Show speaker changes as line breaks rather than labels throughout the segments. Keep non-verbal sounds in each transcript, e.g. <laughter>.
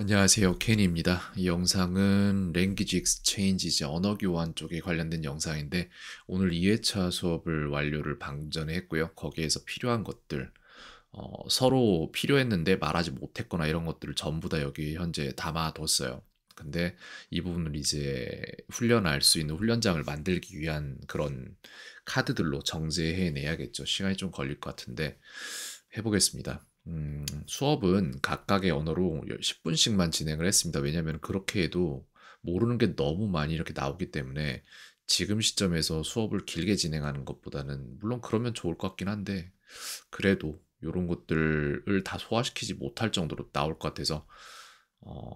안녕하세요 켄입니다. 이 영상은 랭귀지 익스체인지 언어 교환 쪽에 관련된 영상인데 오늘 2회차 수업을 완료를 방 전에 했고요. 거기에서 필요한 것들 어, 서로 필요했는데 말하지 못했거나 이런 것들을 전부 다 여기 현재 담아뒀어요. 근데 이 부분을 이제 훈련할 수 있는 훈련장을 만들기 위한 그런 카드들로 정제해 내야겠죠. 시간이 좀 걸릴 것 같은데 해보겠습니다. 음, 수업은 각각의 언어로 10분씩만 진행을 했습니다. 왜냐하면 그렇게 해도 모르는 게 너무 많이 이렇게 나오기 때문에 지금 시점에서 수업을 길게 진행하는 것보다는 물론 그러면 좋을 것 같긴 한데 그래도 이런 것들을 다 소화시키지 못할 정도로 나올 것 같아서 어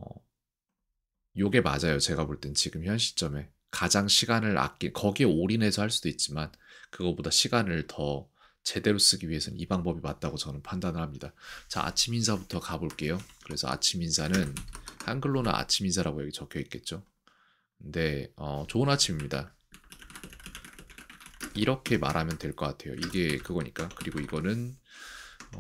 요게 맞아요. 제가 볼 땐 지금 현 시점에 가장 시간을 아끼 거기에 올인해서 할 수도 있지만 그거보다 시간을 더 제대로 쓰기 위해서는 이 방법이 맞다고 저는 판단을 합니다. 자, 아침 인사부터 가볼게요. 그래서 아침 인사는 한글로는 아침 인사라고 여기 적혀 있겠죠. 근데 어, 좋은 아침입니다. 이렇게 말하면 될 것 같아요. 이게 그거니까. 그리고 이거는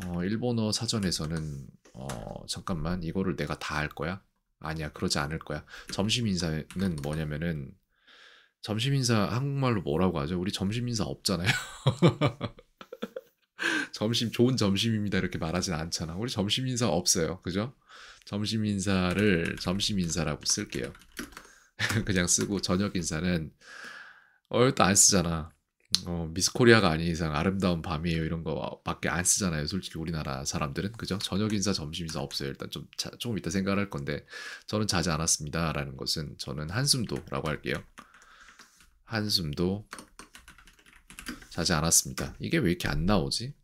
어, 일본어 사전에서는 어, 잠깐만 이거를 내가 다 할 거야? 아니야 그러지 않을 거야. 점심 인사는 뭐냐면은 점심 인사 한국말로 뭐라고 하죠? 우리 점심 인사 없잖아요. <laughs> 점심 좋은 점심입니다 이렇게 말하진 않잖아. 우리 점심 인사 없어요. 그죠? 점심 인사를 점심 인사라고 쓸게요. <laughs> 그냥 쓰고 저녁 인사는 얼또 어, 안 쓰잖아. 어, 미스코리아가 아닌 이상 아름다운 밤이에요 이런 거밖에 안 쓰잖아요. 솔직히 우리나라 사람들은 그죠? 저녁 인사, 점심 인사 없어요. 일단 좀 자, 조금 이따 생각할 건데 저는 자지 않았습니다라는 것은 저는 한숨도라고 할게요. 한숨도 자지 않았습니다. 이게 왜 이렇게 안 나오지?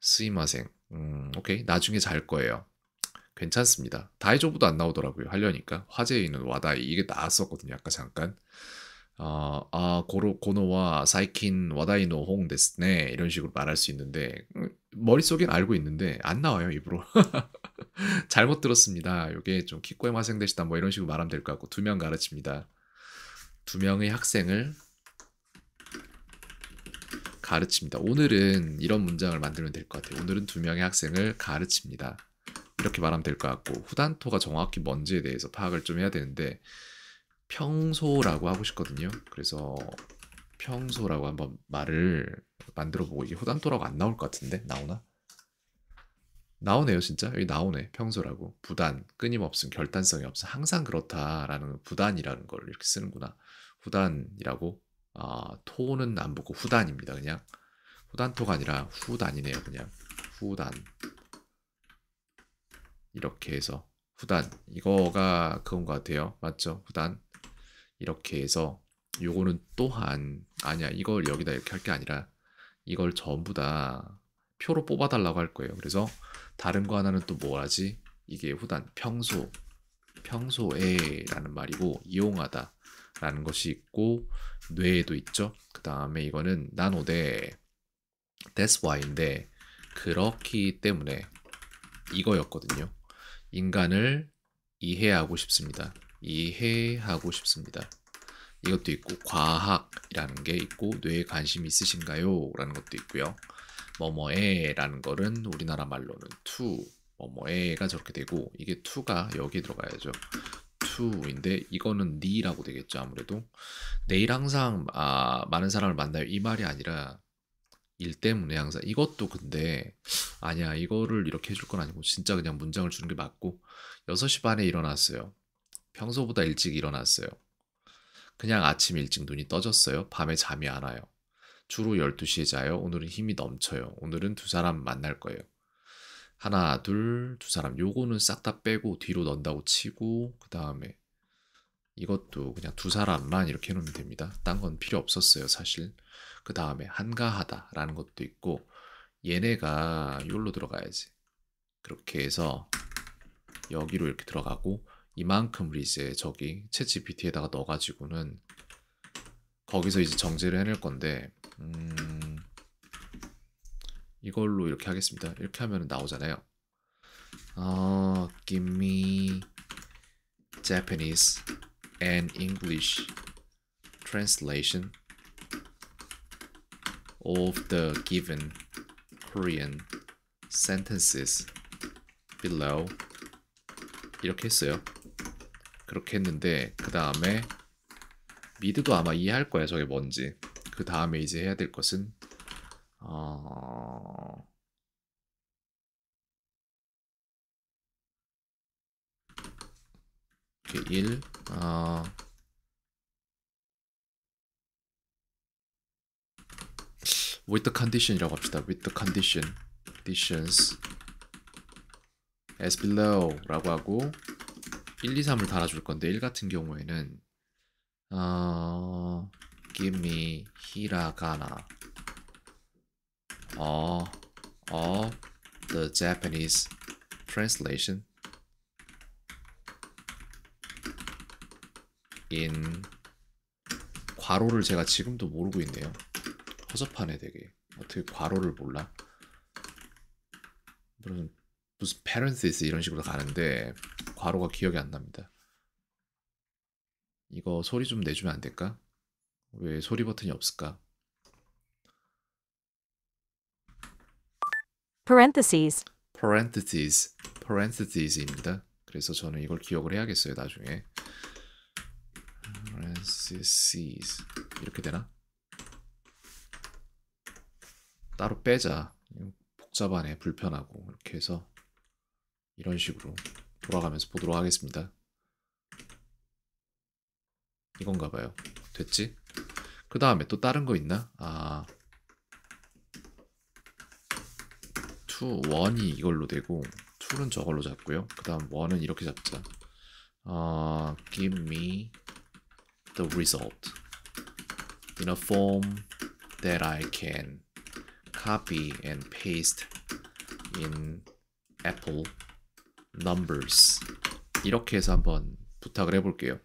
스이마생. 음, 오케이. 나중에 잘 거예요. 괜찮습니다. 다이조부도 안 나오더라고요. 하려니까. 화제에 있는 와다이. 이게 나왔었거든요. 아까 잠깐. 어, 아, 고로, 고노와 사이킨 와다이노 홍 데스네. 이런 식으로 말할 수 있는데, 음, 머릿속엔 알고 있는데, 안 나와요. 입으로. <laughs> 잘못 들었습니다. 요게 좀 키코에 마생 되시다. 뭐 이런 식으로 말하면 될 것 같고, 두 명 가르칩니다. 두 명의 학생을 가르칩니다. 오늘은 이런 문장을 만들면 될 것 같아요. 오늘은 두 명의 학생을 가르칩니다. 이렇게 말하면 될 것 같고 후단토가 정확히 뭔지에 대해서 파악을 좀 해야 되는데 평소라고 하고 싶거든요. 그래서 평소라고 한번 말을 만들어 보고 이게 후단토라고 안 나올 것 같은데 나오나? 나오네요 진짜 여기 나오네 평소라고 부단 끊임없음 결단성이 없어 항상 그렇다라는 부단이라는 걸 이렇게 쓰는구나 부단이라고 아, 토는 안 붙고 후단입니다. 그냥 후단토가 아니라 후단이네요. 그냥 후단 이렇게 해서 후단 이거가 그건 것 같아요. 맞죠? 후단 이렇게 해서 요거는 또한 아니야 이걸 여기다 이렇게 할 게 아니라 이걸 전부 다 표로 뽑아달라고 할 거예요. 그래서 다른 거 하나는 또 뭐하지? 이게 후단 평소 평소에라는 말이고 이용하다 라는 것이 있고 뇌에도 있죠. 그 다음에 이거는 나노데 that's why인데 그렇기 때문에 이거였거든요. 인간을 이해하고 싶습니다. 이해하고 싶습니다. 이것도 있고 과학이라는 게 있고 뇌에 관심 있으신가요? 라는 것도 있고요. 뭐뭐에라는 거는 우리나라 말로는 to 뭐뭐에가 저렇게 되고 이게 to가 여기 들어가야죠. to인데 이거는 네라고 되겠죠 아무래도 내일 항상 아, 많은 사람을 만나요 이 말이 아니라 일 때문에 항상 이것도 근데 아니야 이거를 이렇게 해줄 건 아니고 진짜 그냥 문장을 주는 게 맞고 6시 반에 일어났어요 평소보다 일찍 일어났어요 그냥 아침 일찍 눈이 떠졌어요 밤에 잠이 안 와요 주로 12시에 자요 오늘은 힘이 넘쳐요 오늘은 두 사람 만날 거예요 하나, 둘, 두 사람 요거는 싹 다 빼고 뒤로 넣는다고 치고 그 다음에 이것도 그냥 두 사람만 이렇게 해놓으면 됩니다. 딴 건 필요 없었어요 사실. 그 다음에 한가하다 라는 것도 있고 얘네가 이걸로 들어가야지. 그렇게 해서 여기로 이렇게 들어가고 이만큼 우리 이제 저기 채 g p t 에다가 넣어가지고는 거기서 이제 정제를 해낼 건데 음... 이걸로 이렇게 하겠습니다. 이렇게 하면 나오잖아요. 어, give me Japanese and English translation of the given Korean sentences below 이렇게 했어요. 그렇게 했는데 그 다음에 미드도 아마 이해할 거예요. 저게 뭔지. 그 다음에 이제 해야 될 것은 어... 이렇게 1, 어... with the condition이라고 합시다. with the condition, conditions as below라고 하고 1, 2, 3을 달아줄 건데 1 같은 경우에는 어, give me hiragana all all the Japanese translation in 괄호를 제가 지금도 모르고 있네요. 허접하네 되게. 어떻게 괄호를 몰라? 무슨 무슨 parenthesis 이런 식으로 가는데 괄호가 기억이 안 납니다. 이거 소리 좀 내주면 안 될까? 왜 소리 버튼이 없을까? parentheses parentheses parentheses입니다. 그래서 저는 이걸 기억을 해야겠어요 나중에. parentheses 이렇게 되나? 따로 빼자. 복잡하네 불편하고 이렇게 해서 이런 식으로 돌아가면서 보도록 하겠습니다. 이건가 봐요. 됐지? 그 다음에 또 다른 거 있나? 아. 투 원이 이걸로 되고 툴은 저걸로 잡고요. 그 다음 원은 이렇게 잡자. 어, give me the result in a form that I can copy and paste in Apple numbers 이렇게 해서 한번 부탁을 해볼게요.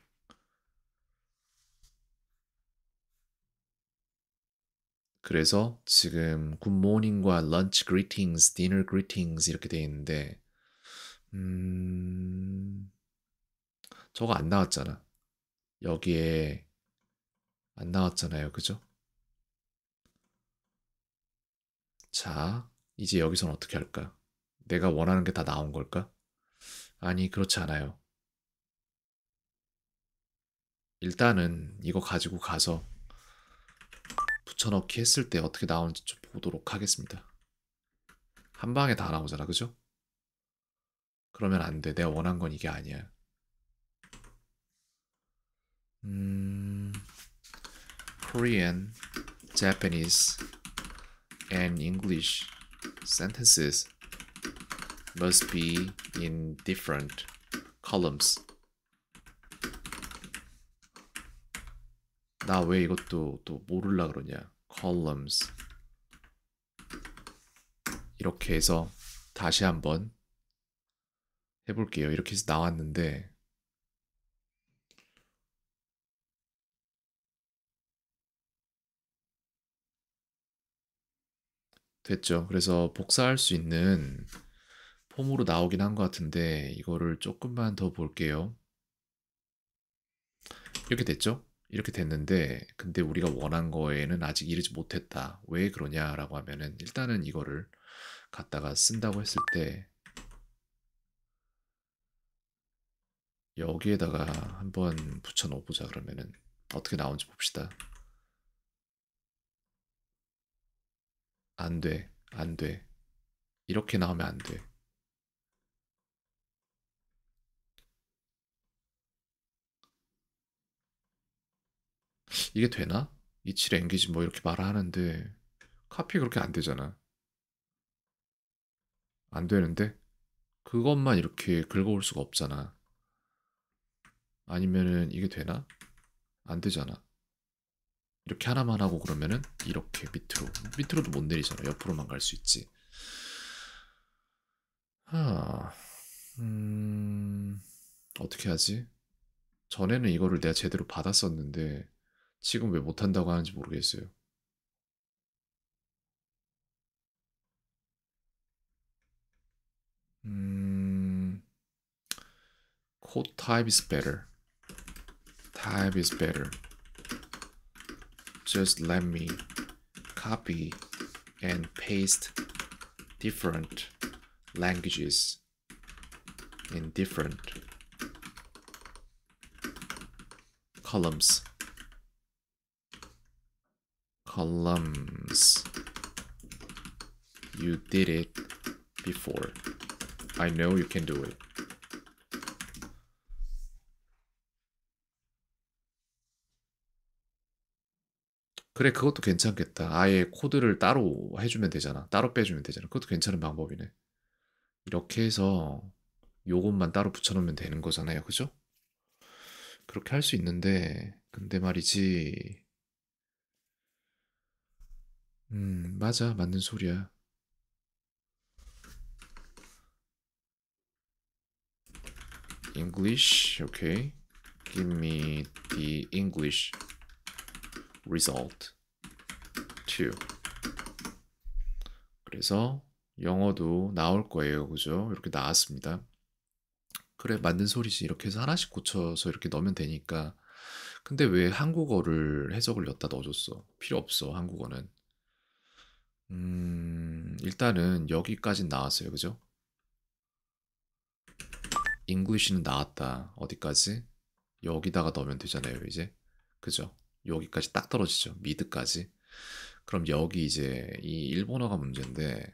그래서 지금 굿모닝과 런치 그리팅스, 디너 그리팅스 이렇게 돼 있는데 음... 저거 안 나왔잖아. 여기에 안 나왔잖아요. 그죠? 자, 이제 여기선 어떻게 할까? 내가 원하는 게 다 나온 걸까? 아니, 그렇지 않아요. 일단은 이거 가지고 가서 붙여넣기 했을 때 어떻게 나오는지 좀 보도록 하겠습니다. 한 방에 다 나오잖아, 그죠? 그러면 안 돼. 내가 원한 건 이게 아니야. 음, Korean, Japanese, and English sentences must be in different columns. 나왜 이것도 또 모를라 그러냐 columns 이렇게 해서 다시 한번 해볼게요. 이렇게 해서 나왔는데 됐죠. 그래서 복사할 수 있는 폼으로 나오긴 한 것 같은데 이거를 조금만 더 볼게요. 이렇게 됐죠? 이렇게 됐는데 근데 우리가 원한 거에는 아직 이르지 못했다. 왜 그러냐라고 하면은 일단은 이거를 갖다가 쓴다고 했을 때 여기에다가 한번 붙여놓어 보자 그러면은 어떻게 나오는지 봅시다. 안 돼, 안 돼. 이렇게 나오면 안 돼. 이게 되나? 이치 랭기지뭐 이렇게 말하는데 카피 그렇게 안 되잖아. 안 되는데 그것만 이렇게 긁어올 수가 없잖아. 아니면은 이게 되나? 안 되잖아. 이렇게 하나만 하고 그러면은 이렇게 밑으로 밑으로도 못 내리잖아. 옆으로만 갈 수 있지. 하, 음, 어떻게 하지? 전에는 이거를 내가 제대로 받았었는데 지금 왜 못한다고 하는지 모르겠어요.
음,
code type is better. Type is better. Just let me copy and paste different languages in different columns. columns. You did it before. I know you can do it. 그래 그것도 괜찮겠다. 아예 코드를 따로 해주면 되잖아. 따로 빼주면 되잖아. 그것도 괜찮은 방법이네. 이렇게 해서 요것만 따로 붙여놓으면 되는 거잖아요. 그죠? 그렇게 할 수 있는데 근데 말이지 음, 맞아. 맞는 소리야. English, okay. Give me the English result t o 그래서 영어도 나올 거예요. 그죠? 이렇게 나왔습니다. 그래, 맞는 소리지. 이렇게 해서 하나씩 고쳐서 이렇게 넣으면 되니까. 근데 왜 한국어를 해석을 넣다 었 넣어줬어? 필요 없어, 한국어는. 음, 일단은 여기까지 나왔어요. 그죠? 잉글리쉬는 나왔다. 어디까지? 여기다가 넣으면 되잖아요. 이제. 그죠? 여기까지 딱 떨어지죠. 미드까지. 그럼 여기 이제 이 일본어가 문제인데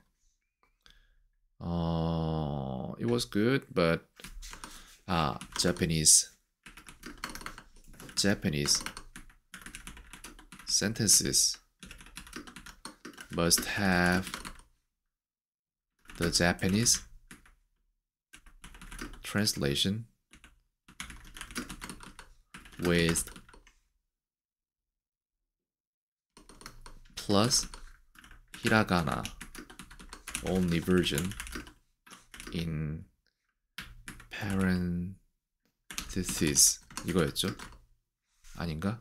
어, it was good but 아, Japanese Japanese sentences must have the Japanese translation with plus hiragana only version in parenthesis 이거였죠? 아닌가?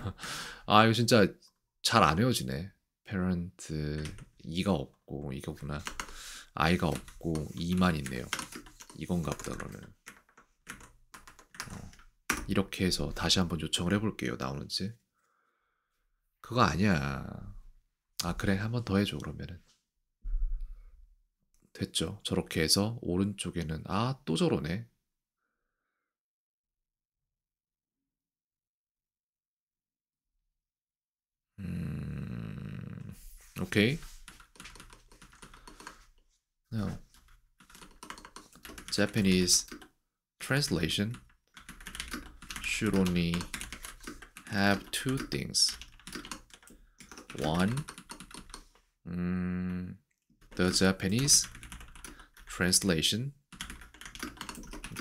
<laughs> 아 이거 진짜 잘안 외워지네 parent 2가 없고 이거구나 i가 없고 2만 있네요 이건가 보다 그러면 어, 이렇게 해서 다시 한번 요청을 해볼게요 나오는지 그거 아니야 아 그래 한번 더 해줘 그러면은 됐죠 저렇게 해서 오른쪽에는 아 또 저러네 Okay. Now, Japanese translation should only have two things. One, mm, the Japanese translation.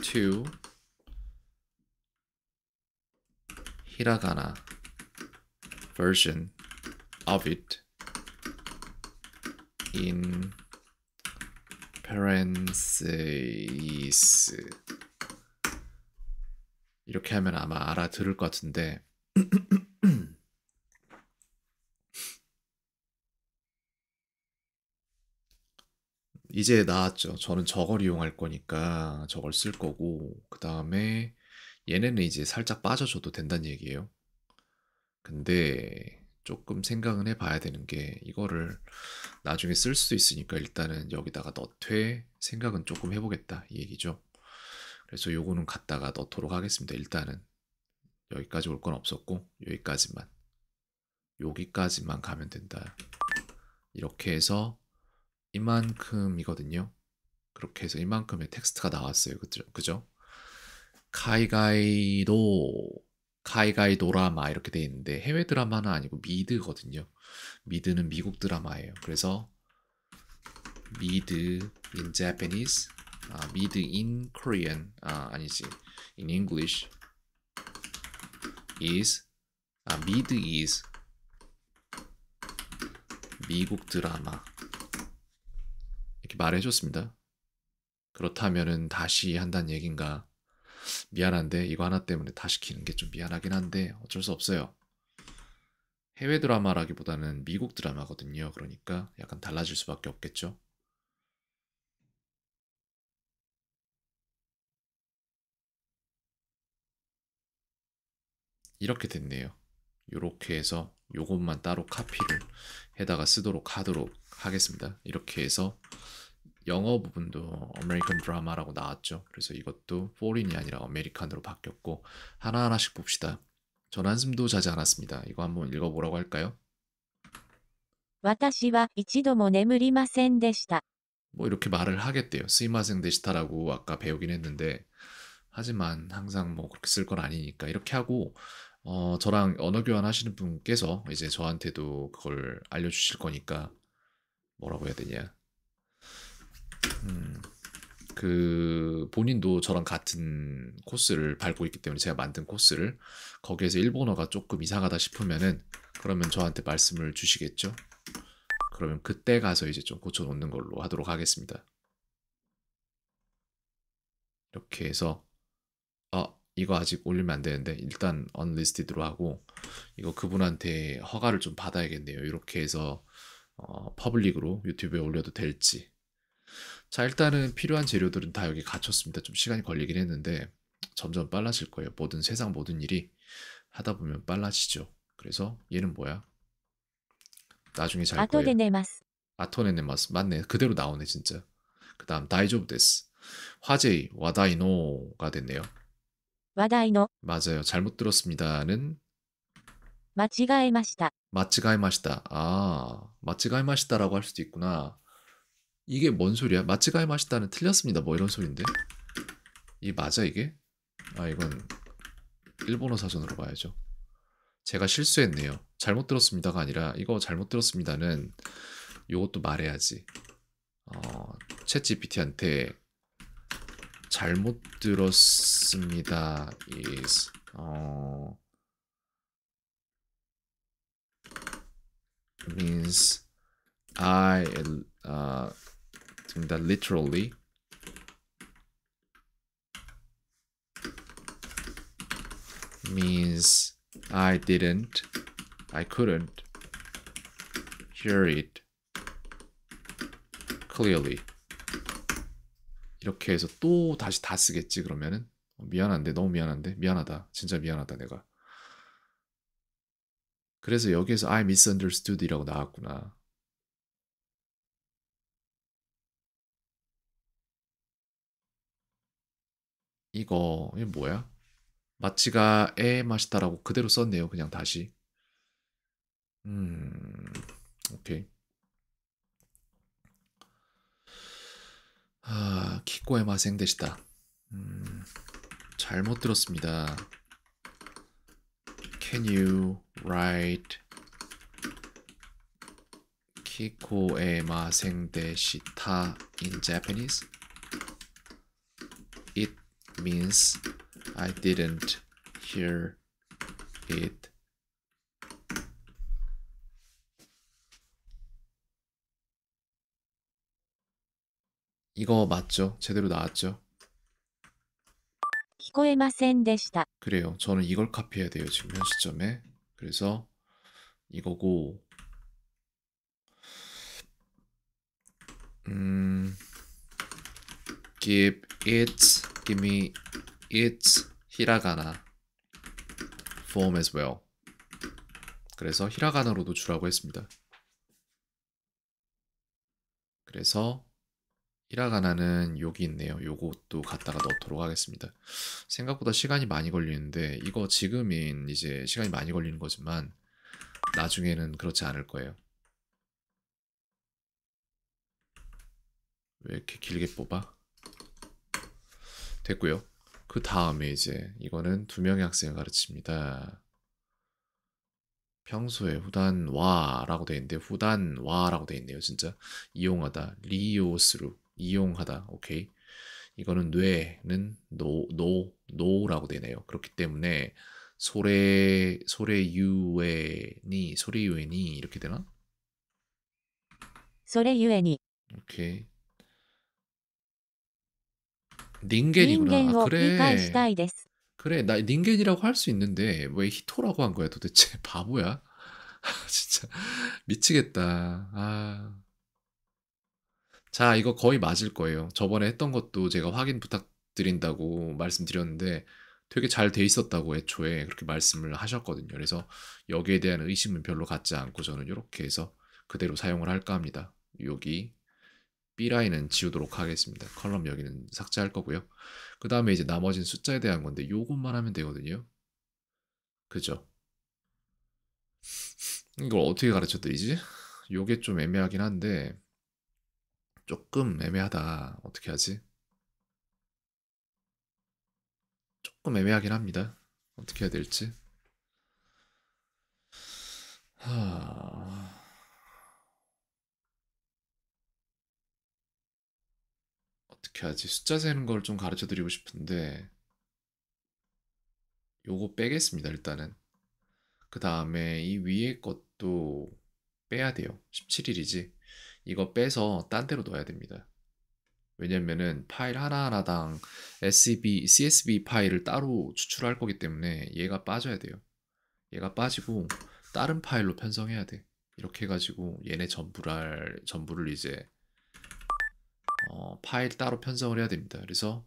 Two, hiragana version of it. in parentheses 이렇게 하면 아마 알아들을 것 같은데
<clears throat>
이제 나왔죠. 저는 저걸 이용할 거니까 저걸 쓸 거고 그 다음에 얘네는 이제 살짝 빠져줘도 된다는 얘기예요. 근데 조금 생각은 해봐야 되는 게 이거를 나중에 쓸 수 있으니까 일단은 여기다가 넣되 생각은 조금 해보겠다 이 얘기죠. 그래서 요거는 갖다가 넣도록 하겠습니다. 일단은 여기까지 올 건 없었고 여기까지만 여기까지만 가면 된다. 이렇게 해서 이만큼이거든요. 그렇게 해서 이만큼의 텍스트가 나왔어요. 그죠? 그죠? 카이가이도 가이가이 노라마 이렇게 돼 있는데 해외 드라마는 아니고 미드거든요. 미드는 미국 드라마예요. 그래서 미드 in Japanese, 아, 미드 in Korean, 아 아니지, in English is 아 미드 is 미국 드라마 이렇게 말해줬습니다. 그렇다면은 다시 한다는 얘긴가? 미안한데 이거 하나 때문에 다 시키는 게 좀 미안하긴 한데 어쩔 수 없어요. 해외 드라마라기보다는 미국 드라마거든요. 그러니까 약간 달라질 수밖에 없겠죠. 이렇게 됐네요. 이렇게 해서 이것만 따로 카피를 해다가 쓰도록 하도록 하겠습니다. 이렇게 해서 영어 부분도 American Drama라고 나왔죠. 그래서 이것도 Foreign이 아니라 American으로 바뀌었고 하나하나씩 봅시다. 전 한숨도 자지 않았습니다. 이거 한번 읽어보라고 할까요?
私は一度も眠りませんでした뭐
이렇게 말을 하겠대요. 스이마생 데시타라고 아까 배우긴 했는데 하지만 항상 뭐 그렇게 쓸 건 아니니까 이렇게 하고 어, 저랑 언어 교환 하시는 분께서 이제 저한테도 그걸 알려주실 거니까 뭐라고 해야 되냐 음. 그 본인도 저랑 같은 코스를 밟고 있기 때문에 제가 만든 코스를 거기에서 일본어가 조금 이상하다 싶으면은 그러면 저한테 말씀을 주시겠죠? 그러면 그때 가서 이제 좀 고쳐 놓는 걸로 하도록 하겠습니다. 이렇게 해서 아 이거 아직 올리면 안 되는데 일단 언리스티드로 하고 이거 그분한테 허가를 좀 받아야겠네요. 이렇게 해서 어, 퍼블릭으로 유튜브에 올려도 될지 자 일단은 필요한 재료들은 다 여기 갖췄습니다. 좀 시간이 걸리긴 했는데 점점 빨라질 거예요. 모든 세상 모든 일이 하다 보면 빨라지죠. 그래서 얘는 뭐야? 나중에 잘 거예요. 아토네네마스. 아토네네마스 맞네. 그대로 나오네 진짜. 그 다음 다이조브 데스. 화제의 와다이노가 됐네요. 와다이노. 맞아요. 잘못 들었습니다는
마치가에마시다.
마치가에마시다. 아, 마치가에마시다라고 할 수도 있구나. 이게 뭔 소리야? 마츠가의 맛있다는 틀렸습니다. 뭐 이런 소리인데. 이 맞아 이게? 아 이건 일본어 사전으로 봐야죠. 제가 실수했네요. 잘못 들었습니다가 아니라 이거 잘못 들었습니다는 이것도 말해야지. 어, 챗 GPT한테 잘못 들었습니다 is 어, means I uh, 읽습니다. literally. means I didn't, I couldn't hear it clearly. 이렇게 해서 또 다시 다 쓰겠지 그러면은 어, 미안한데 너무 미안한데 미안하다 진짜 미안하다 내가 그래서 여기에서 I misunderstood이라고 나왔구나 이거 뭐야? 마치가 에 맛있다라고 그대로 썼네요. 그냥 다시. 음, 오케이. 아, 키코의 마생 되시다. 음, 잘못 들었습니다. Can you write 키코의 마생 되시타 in Japanese? means I didn't hear it. 이거 맞죠? 제대로 나왔죠?
이거에마센でした.
그래요. 저는 이걸 카피해야 돼요. 지금 현 시점에. 그래서 이거고 음 give it give me its 히라가나 form as well. 그래서 히라가나로 도주라고 했습니다. 그래서 히라가나는 여기 있네요. 요것도 갖다가 넣도록 하겠습니다. 생각보다 시간이 많이 걸리는데 이거 지금인 이제 시간이 많이 걸리는 거지만 나중에는 그렇지 않을 거예요. 왜 이렇게 길게 뽑아? 됐고요. 그 다음에 이제 이거는 두 명의 학생을 가르칩니다. 평소에 후단와라고 돼 있는데 후단와라고 돼 있네요. 진짜 이용하다 리오스루 이용하다 오케이 이거는 뇌는 노 노 노라고 되네요. 그렇기 때문에 소래 소래 유엔이 소래 유엔이 이렇게 되나?
소래 유엔이
오케이 닌겐이구나. 아, 그래. 그래, 나 닌겐이라고 할 수 있는데 왜 히토라고 한 거야 도대체 <laughs> 바보야? <laughs> 진짜 미치겠다. 아. 자, 이거 거의 맞을 거예요. 저번에 했던 것도 제가 확인 부탁드린다고 말씀드렸는데 되게 잘 돼 있었다고 애초에 그렇게 말씀을 하셨거든요. 그래서 여기에 대한 의심은 별로 갖지 않고 저는 이렇게 해서 그대로 사용을 할까 합니다. 여기 B라인은 지우도록 하겠습니다. 컬럼 여기는 삭제할 거고요. 그 다음에 이제 나머진 숫자에 대한 건데 요것만 하면 되거든요. 그죠? 이걸 어떻게 가르쳐드리지? 요게 좀 애매하긴 한데 조금 애매하다. 어떻게 하지? 조금 애매하긴 합니다. 어떻게 해야 될지. 하... 어떻게 하지? 숫자 세는 걸 좀 가르쳐 드리고 싶은데 요거 빼겠습니다. 일단은 그 다음에 이 위에 것도 빼야 돼요. 17일이지. 이거 빼서 딴 데로 넣어야 됩니다. 왜냐면은 파일 하나하나당 SEB, CSV 파일을 따로 추출할 거기 때문에 얘가 빠져야 돼요. 얘가 빠지고 다른 파일로 편성해야 돼. 이렇게 해가지고 얘네 전부랄, 전부를 이제 어, 파일 따로 편성을 해야 됩니다. 그래서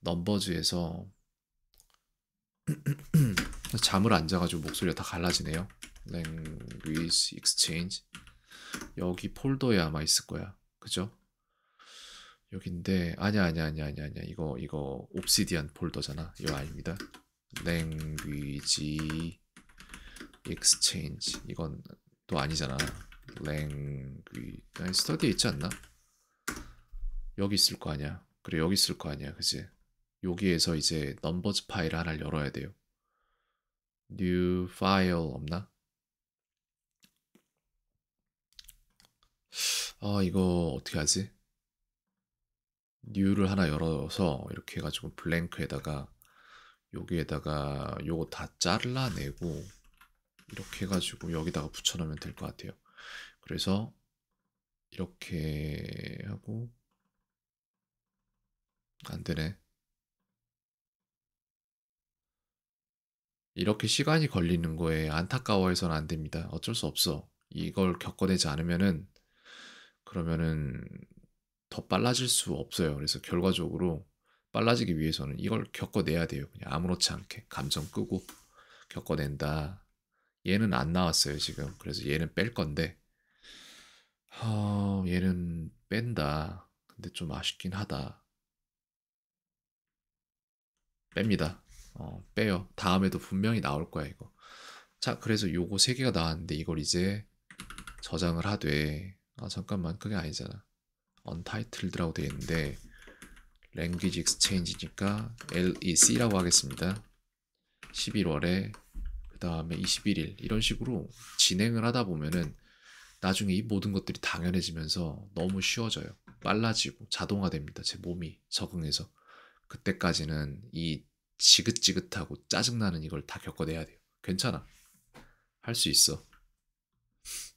넘버즈에서 <clears throat> 잠을 안 자가지고 목소리가 다 갈라지네요. language exchange 여기 폴더에 아마 있을 거야. 그죠? 여긴데 아니야 아니야 아니야 아니야 아니야 이거 이거 옵시디안 폴더잖아. 이거 아닙니다. 랭 a n 익스체인지 이건 또 아니잖아. 랭 a n 아니, 스터디에 있지 않나? 여기 있을 거 아니야. 그래 여기 있을 거 아니야. 그지? 여기에서 이제 넘버즈 파일 하나를 열어야 돼요. new file 없나? 아 이거 어떻게 하지? new를 하나 열어서 이렇게 해가지고 블랭크에다가 여기에다가 요거 다 잘라내고 이렇게 해가지고 여기다가 붙여놓으면 될 것 같아요. 그래서 이렇게 하고 안 되네. 이렇게 시간이 걸리는 거에 안타까워해서는 안 됩니다. 어쩔 수 없어. 이걸 겪어내지 않으면은 그러면은 더 빨라질 수 없어요. 그래서 결과적으로 빨라지기 위해서는 이걸 겪어내야 돼요. 그냥 아무렇지 않게 감정 끄고 겪어낸다. 얘는 안 나왔어요 지금. 그래서 얘는 뺄 건데 어, 얘는 뺀다. 근데 좀 아쉽긴 하다. 뺍니다. 어, 빼요. 다음에도 분명히 나올 거야, 이거. 자, 그래서 요거 3개가 나왔는데 이걸 이제 저장을 하되 아, 잠깐만. 그게 아니잖아. untitled라고 되어 있는데 language exchange니까 LEC라고 하겠습니다. 11월에 그 다음에 21일 이런 식으로 진행을 하다 보면은 나중에 이 모든 것들이 당연해지면서 너무 쉬워져요. 빨라지고 자동화됩니다. 제 몸이 적응해서. 그때까지는 이 지긋지긋하고 짜증나는 이걸 다 겪어내야 돼요. 괜찮아. 할 수 있어.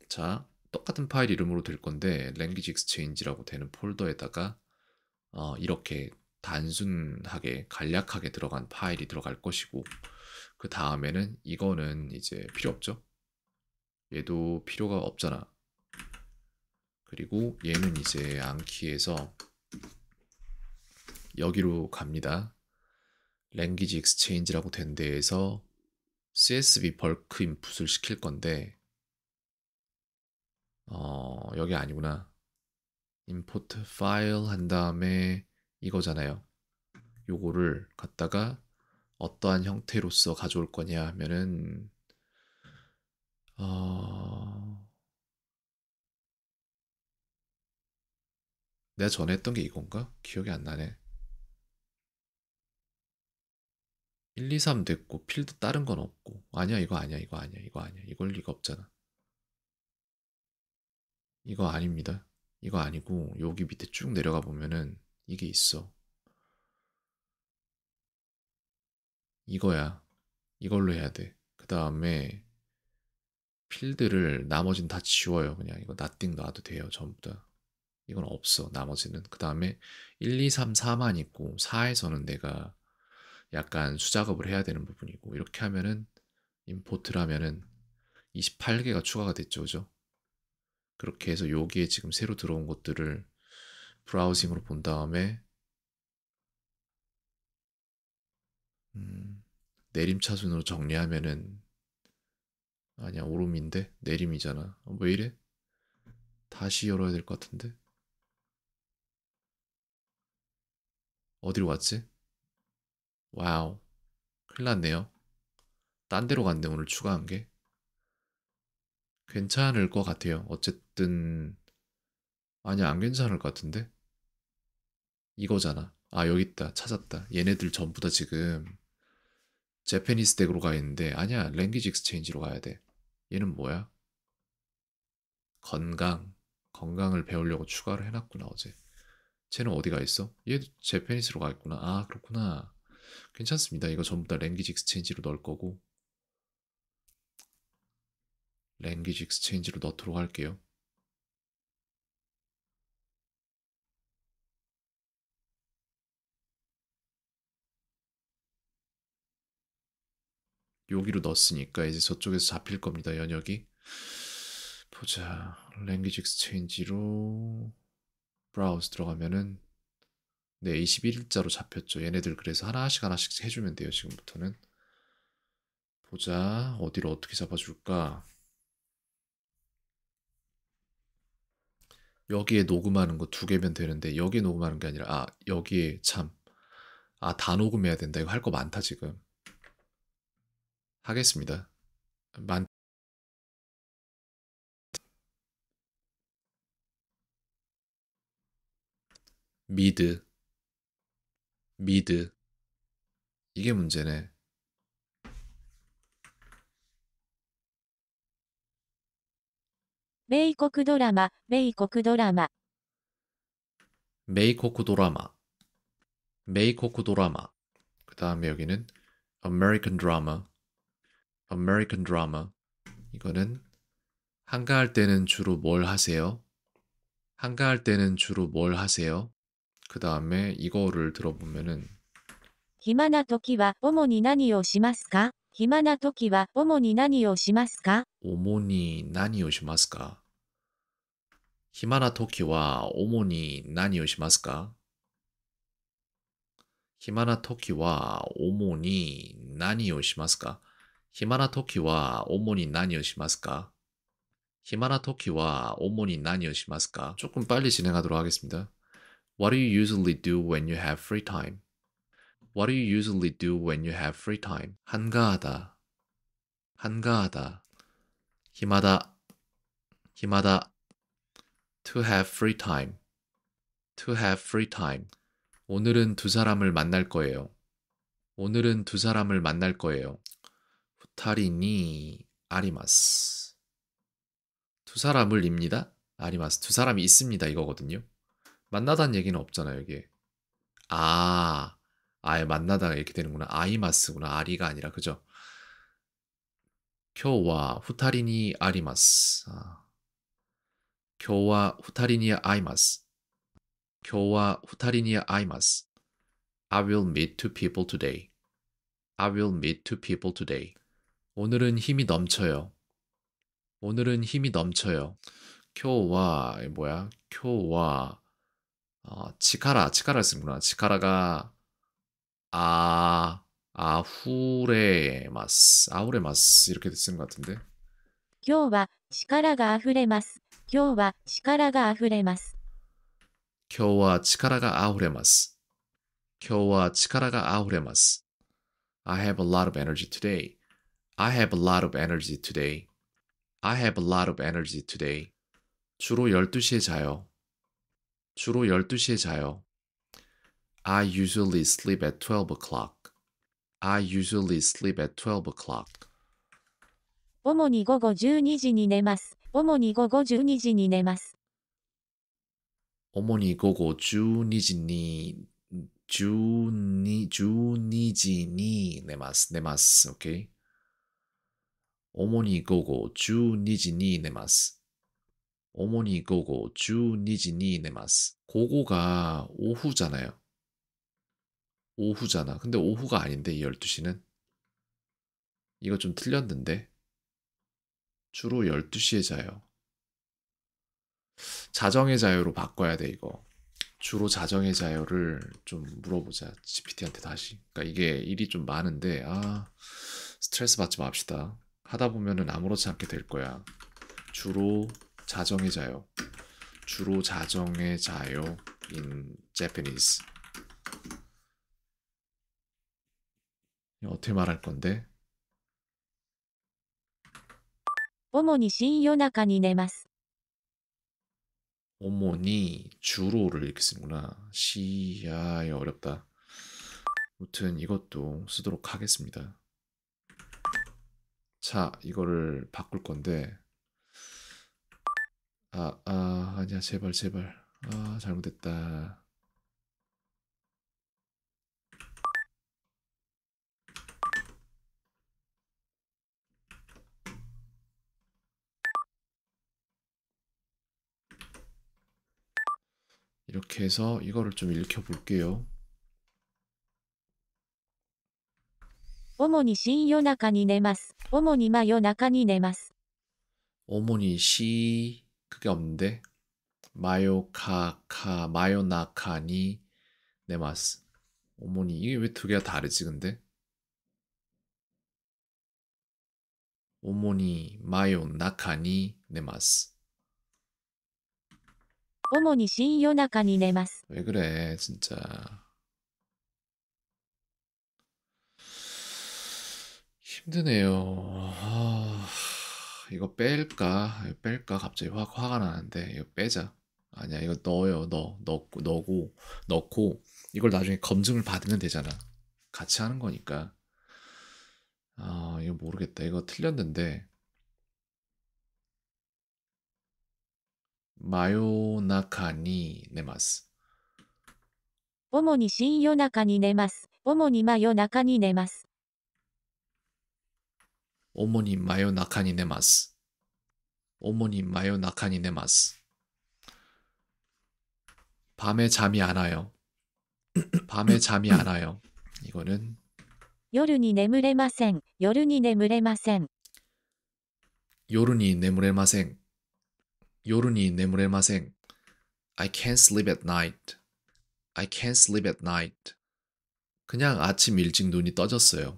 자, 똑같은 파일 이름으로 될 건데 language exchange라고 되는 폴더에다가 어, 이렇게 단순하게 간략하게 들어간 파일이 들어갈 것이고 그 다음에는 이거는 이제 필요 없죠. 얘도 필요가 없잖아. 그리고 얘는 이제 암키에서 여기로 갑니다. 랭귀지 익스체인지라고 된 데에서 CSV 벌크 인풋을 시킬 건데 어, 여기 아니구나. import file 한 다음에 이거잖아요. 요거를 갖다가 어떠한 형태로서 가져올 거냐 하면은 어... 내가 전에 했던 게 이건가? 기억이 안 나네. 1, 2, 3 됐고 필드 다른 건 없고 아니야 이거 아니야 이거 아니야 이거 아니야 이걸 리가 없잖아 이거 아닙니다 이거 아니고 여기 밑에 쭉 내려가 보면은 이게 있어 이거야 이걸로 해야 돼 그 다음에 필드를 나머진 다 지워요 그냥 이거 nothing 놔도 돼요 전부 다 이건 없어 나머지는 그 다음에 1, 2, 3, 4만 있고 4에서는 내가 약간 수작업을 해야 되는 부분이고 이렇게 하면은 임포트라면은 28개가 추가가 됐죠. 그죠? 그렇게 해서 여기에 지금 새로 들어온 것들을 브라우징으로 본 다음에 음, 내림차순으로 정리하면은 아니야 오름인데 내림이잖아 어, 왜 이래? 다시 열어야 될 것 같은데 어디로 갔지? 와우. 큰일 났네요. 딴 데로 갔네, 오늘 추가한 게. 괜찮을 것 같아요. 어쨌든, 아니, 안 괜찮을 것 같은데? 이거잖아. 아, 여기 있다. 찾았다. 얘네들 전부 다 지금 제페니스 덱으로 가 있는데, 아니야, 랭귀지 익스체인지로 가야 돼. 얘는 뭐야? 건강. 건강을 배우려고 추가를 해놨구나, 어제. 쟤는 어디가 있어? 얘제페니스로가 있구나. 아, 그렇구나. 괜찮습니다. 이거 전부 다 랭귀지 익스체인지로 넣을 거고 랭귀지 익스체인지로 넣도록 할게요. 여기로 넣었으니까 이제 저쪽에서 잡힐 겁니다. 연역이. 보자. 랭귀지 익스체인지로 브라우스 들어가면은 네, 21일자로 잡혔죠. 얘네들 그래서 하나씩 하나씩 해주면 돼요. 지금부터는. 보자. 어디로 어떻게 잡아줄까? 여기에 녹음하는 거 두 개면 되는데 여기에 녹음하는 게 아니라 아 여기에 참 아 다 녹음해야 된다 이거 할 거 많다 지금 하겠습니다 만 미드 미드. 이게 문제네.
메 미국 드라마, 메 미국 드라마.
메이코크 도라마. 메이코크 도라마. 그 다음에 여기는 American drama. American drama. 이거는 한가할 때는 주로 뭘 하세요? 한가할 때는 주로 뭘 하세요? 그 다음에 이거를 들어보면은
暇な時は主に何をしますか?暇な時は主に何をしますか?
오모니 나니오시마스카 히마나 토키와 어머니나니오시마스카 히마나 토키와 어머니나니오시마스카 히마나 토키와 어머니나니오시마스카 히마나 토키와 어머니나니오시마스카 조금 빨리 진행하도록 하겠습니다. What do you usually do when you have free time? What do you usually do when you have free time? 한가하다. 한가하다. 힘하다. 힘하다. To have free time. To have free time. 오늘은 두 사람을 만날 거예요. 오늘은 두 사람을 만날 거예요. 후타리니 아리마스. 두 사람을입니다. 아리마스. 두 사람이 있습니다. 이거거든요. 만나다는 얘기는 없잖아요, 여기. 아, 아예 만나다가 이렇게 되는구나. 아이마스구나. 아리가 아니라, 그죠? 今와 후타리니 아리마스. 今와 아. 후타리니 아이마스. 今와 후타리니 아이마스. I will meet two people today. I will meet two people today. 오늘은 힘이 넘쳐요. 오늘은 힘이 넘쳐요. 今와 뭐야? 今와 어, 치카라, 치카라를 쓰는구나. 치카라가 아, 아후레마스, 아후레마스 이렇게 쓰는 것 같은데. 今日は力が溢れます.今日は力が溢れます.今日は力が溢れます.今日は力が溢れます. I have a lot of energy today. I have a lot of energy today. I have a lot of energy today. 주로 12시에 자요. 주로12시에자요 I usually sleep at 12 o'clock. I usually sleep at 12 o'clock.
主に午後12時に寝ます。主に午後12時に寝ます。
主に午後12時に、12, 12時に寝ます。寝ます。OK? 主に午後12時に寝ます。 어머니 고고 주니지니 寝마스 고고가 오후잖아요. 오후잖아. 근데 오후가 아닌데 12시는? 이거 좀 틀렸는데? 주로 12시에 자요. 자정의 자유로 바꿔야 돼 이거. 주로 자정의 자유를 좀 물어보자 GPT한테 다시. 그러니까 이게 일이 좀 많은데 아 스트레스 받지 맙시다. 하다 보면은 아무렇지 않게 될 거야. 주로 자정에 자요. 주로 자정에 자요. in Japanese. 어떻게 말할 건데?
어머니 に요나中니 내마스.
어머니 주로를 이렇게 쓰는구나. 시야에 어렵다. 무튼 이것도 쓰도록 하겠습니다. 자, 이거를 바꿀 건데 아, 아, 아니야, 제발, 제발. 아, 잘못했다. 이렇게 해서 이거를 좀 읽혀 볼게요.
主に深夜中に寝ます。主に真夜中に寝ます。主にし
그게 없는데 마요카카 마요나카니 네마스 어머니 이게 왜 두 개가 다르지 근데 어머니 마요나카니 네마스
어머니 신요나카니 네마스
왜 그래 진짜 힘드네요 아... 이거 뺄까 뺄까 갑자기 확 화가 나는데 이거 빼자 아니야 이거 넣어요 넣 넣고 넣고 넣고 이걸 나중에 검증을 받으면 되잖아 같이 하는 거니까 아 이거 모르겠다 이거 틀렸는데 마요나카니 네마스
主に深夜中に寝ます。主に真夜中に寝ます。
主に真夜中に寝ます。主に真夜中に寝ます。 밤에 잠이 안 와요. 밤에 잠이 안 와요. 이거는
夜に眠れません.夜に眠れません.
요르니 네무레마생 요르니 네무레마생 I can't sleep at night I can't sleep at night 그냥 아침 일찍 눈이 떠졌어요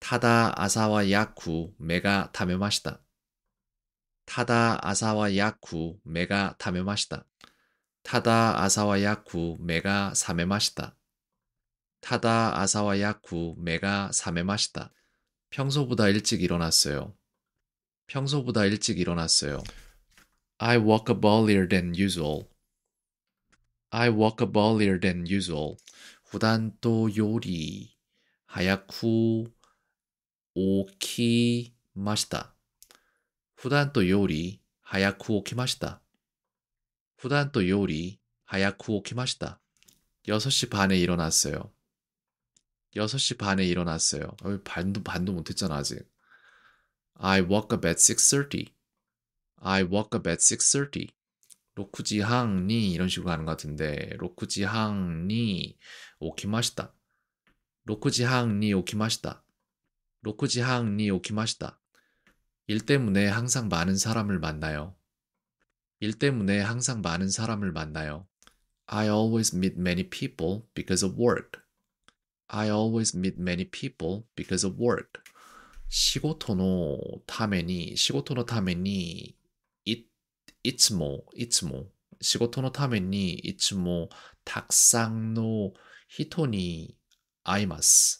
타다 아사와 야쿠 메가 타메마시다. 타다 아사와 야쿠 메가 타메마시다. 타다 아사와 야쿠 메가 사메마시다. 타다 아사와 야 평소보다 일찍 일어났어요. 평소보다 일찍 일어났어요. I woke up earlier than usual. I woke up earlier than usual. 후단 또 요리 하야쿠 起きました。普段とより早く起きました。普段とより早く起きました。 6시 반에 일어났어요. 6시 반에 일어났어요. 어, 반도, 반도 못했잖아, 아직. I woke up at 6.30. I woke up at 6.30. 로쿠지항니 이런 식으로 하는것 같은데 로쿠지항니 오키마시다. 로쿠지항니 오키마시다. 로쿠지항니 오키마시다. 일 때문에 항상 많은 사람을 만나요. 일 때문에 항상 많은 사람을 만나요. I always meet many people because of work. I always meet many people because of work. 시고토노 타메니 시고토노 타메니 이 이츠모 이츠모 시고토노 타메니 이츠모 탁상노 히토니 아이마스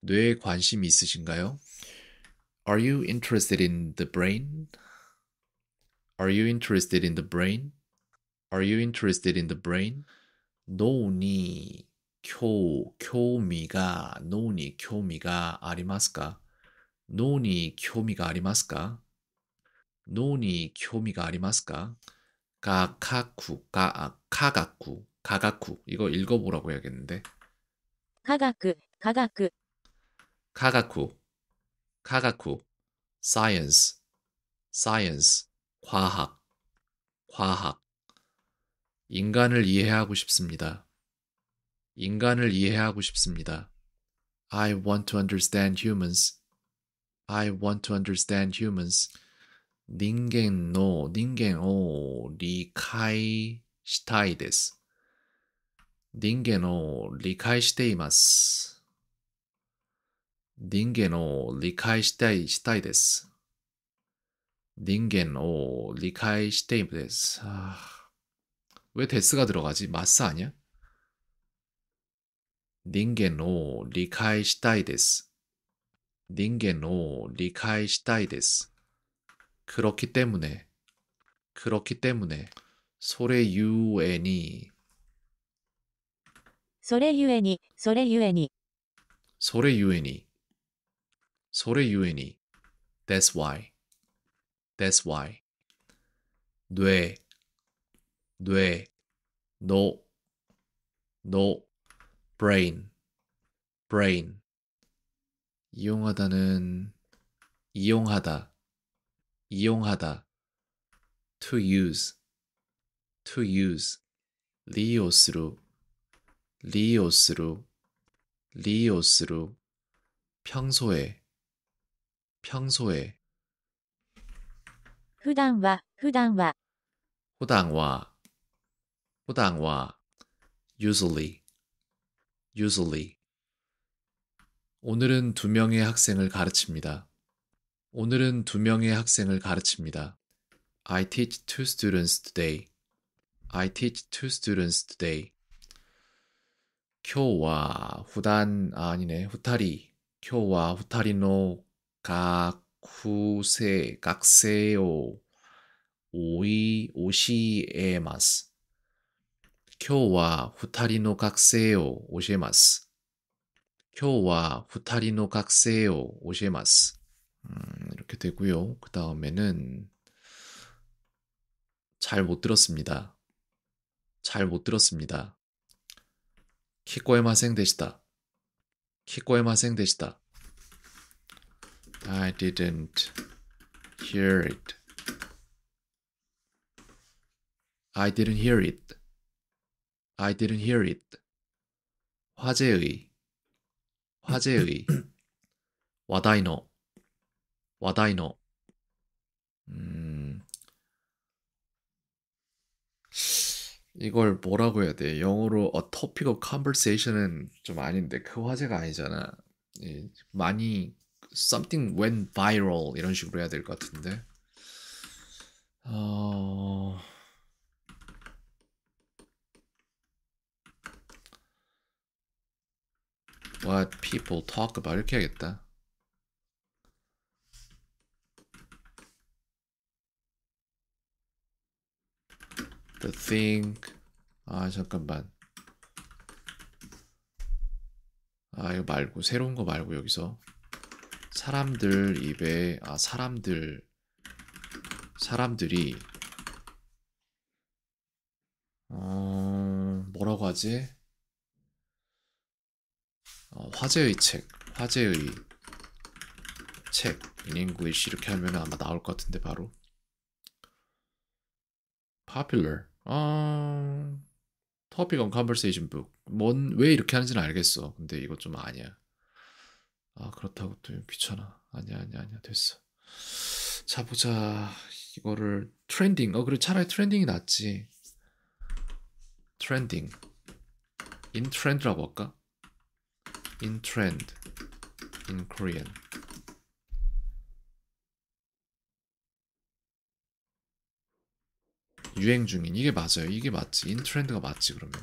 뇌에 관심이 있으신가요? Are you interested in the brain? Are you interested in the brain? Are you interested in the brain? 노니 교 교미가 노니 교미가 ありますか? 노니 교미가 ありますか? 노니 교미가 ありますか? 가카쿠 가 아, 카가쿠 가가쿠 이거 읽어보라고 해야겠는데.
가가쿠 가가쿠
카가쿠, 카가쿠, science, science, 과학, 과학. 인간을 이해하고 싶습니다. 인간을 이해하고 싶습니다. I want to understand humans. I want to understand humans. 人間の人間を理解したいです。人間を理解しています。人間を理解したい、したいです。人間を理解したいです。あ、왜대스가들어가지マッサーニャ人間を理解したいです。人間を理解したいです。그렇기때문 에、 그렇기때문 에、 それゆえに、
それゆえに、それゆえに、
それゆえに、それゆえに、 소래 유엔이 That's why. That's why. 뇌, 뇌, no, no, brain, brain. 이용하다는 이용하다, 이용하다. to use, to use. 리오스루, 리오스루, 리오스루. 평소에, 평소에
普段は、普段は、
호당와 호당와 usually usually 오늘은 두 명의 학생을 가르칩니다. 오늘은 두 명의 학생을 가르칩니다. I teach two students today. I teach two students today. 교와 후단 아, 아니네 후타리 교와 후타리노 가쿠세 각세요 오이 오시에마스 今日は二人の学生を教えます。今日は二人の学生を教えます。 음, 이렇게 되고요. 그 다음에는 잘 못 들었습니다. 잘 못 들었습니다. 키코에 마생 되시다. 키코에 마생 되시다. I didn't hear it. I didn't hear it. I didn't hear it. 화제의 화제의 와다이노 와다이노 음 이걸 뭐라고 해야 돼? 영어로 a topic of conversation은 좀 아닌데 그 화제가 아니잖아. 많이 something went viral 이런 식으로 해야 될 것 같은데. 어... What people talk about 이렇게 해야겠다. The thing 아 잠깐만 아 이거 말고 새로운 거 말고 여기서 사람들 입에 아 사람들 사람들이 어 뭐라고 하지? 어, 화제의 책 화제의 책 인잉구이시 이렇게 하면 아마 나올 것 같은데 바로 popular 어... topic on conversation book 뭔왜 이렇게 하는지는 알겠어 근데 이거 좀 아니야 아 그렇다고 또 귀찮아 아니야 아니야 아니야 됐어 자 보자 이거를 트렌딩 어 그래 차라리 트렌딩이 낫지 트렌딩 인 트렌드라고 할까 인 트렌드 인 코리안 유행 중인 이게 맞아요 이게 맞지 인 트렌드가 맞지 그러면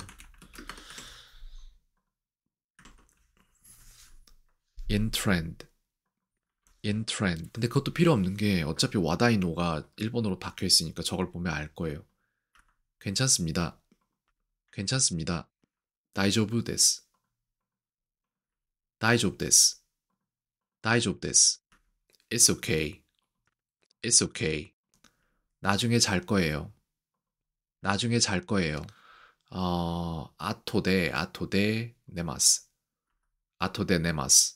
in trend. in trend. 근데 그것도 필요 없는 게 어차피 와다이노가 일본어로 박혀 있으니까 저걸 보면 알 거예요. 괜찮습니다. 괜찮습니다. 다이조브 데스. 다이조브 데스. 다이조브 데스. It's okay. It's okay. 나중에 잘 거예요. 나중에 잘 거예요. 어, 아토데 아토데 네마스. 아토데 네마스.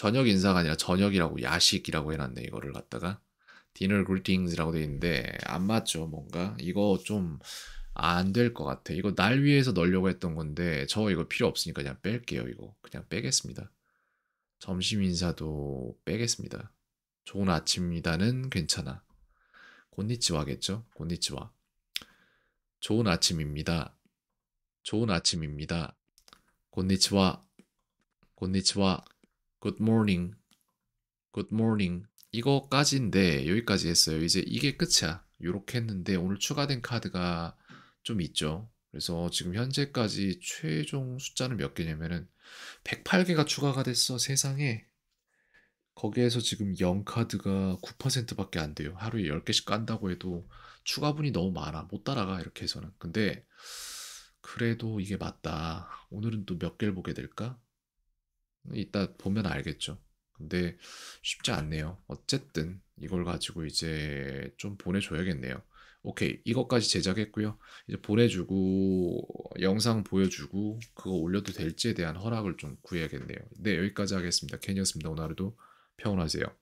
저녁 인사가 아니라 저녁이라고 야식이라고 해놨네 이거를 갖다가 디너 그리팅스라고 돼 있는데 안 맞죠 뭔가 이거 좀 안 될 것 같아 이거 날 위해서 넣으려고 했던 건데 저 이거 필요 없으니까 그냥 뺄게요 이거 그냥 빼겠습니다 점심 인사도 빼겠습니다 좋은 아침입니다는 괜찮아 곤니치와겠죠 곤니치와 좋은 아침입니다 좋은 아침입니다 곤니치와 곤니치와 good morning, good morning 이거까지인데 여기까지 했어요. 이제 이게 끝이야. 이렇게 했는데 오늘 추가된 카드가 좀 있죠. 그래서 지금 현재까지 최종 숫자는 몇 개냐면은 108개가 추가가 됐어 세상에 거기에서 지금 0카드가 9%밖에 안 돼요 하루에 10개씩 깐다고 해도 추가분이 너무 많아 못 따라가 이렇게 해서는 근데 그래도 이게 맞다 오늘은 또 몇 개를 보게 될까 이따 보면 알겠죠. 근데 쉽지 않네요. 어쨌든 이걸 가지고 이제 좀 보내줘야겠네요. 오케이 이것까지 제작했고요. 이제 보내주고 영상 보여주고 그거 올려도 될지에 대한 허락을 좀 구해야겠네요. 네 여기까지 하겠습니다. 케이였습니다 오늘 하루도 평온하세요.